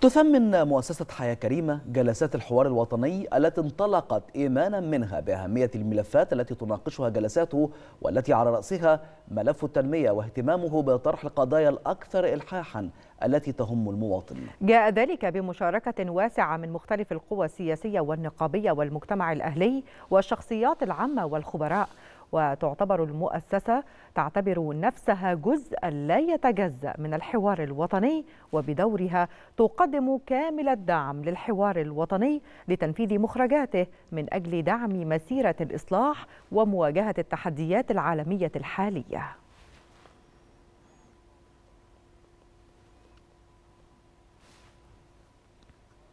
تثمن مؤسسة حياة كريمة جلسات الحوار الوطني التي انطلقت إيمانا منها بأهمية الملفات التي تناقشها جلساته والتي على رأسها ملف التنمية واهتمامه بطرح القضايا الأكثر إلحاحا التي تهم المواطن جاء ذلك بمشاركة واسعة من مختلف القوى السياسية والنقابية والمجتمع الأهلي والشخصيات العامة والخبراء وتعتبر المؤسسة تعتبر نفسها جزءا لا يتجزأ من الحوار الوطني وبدورها تقدم كامل الدعم للحوار الوطني لتنفيذ مخرجاته من أجل دعم مسيرة الإصلاح ومواجهة التحديات العالمية الحالية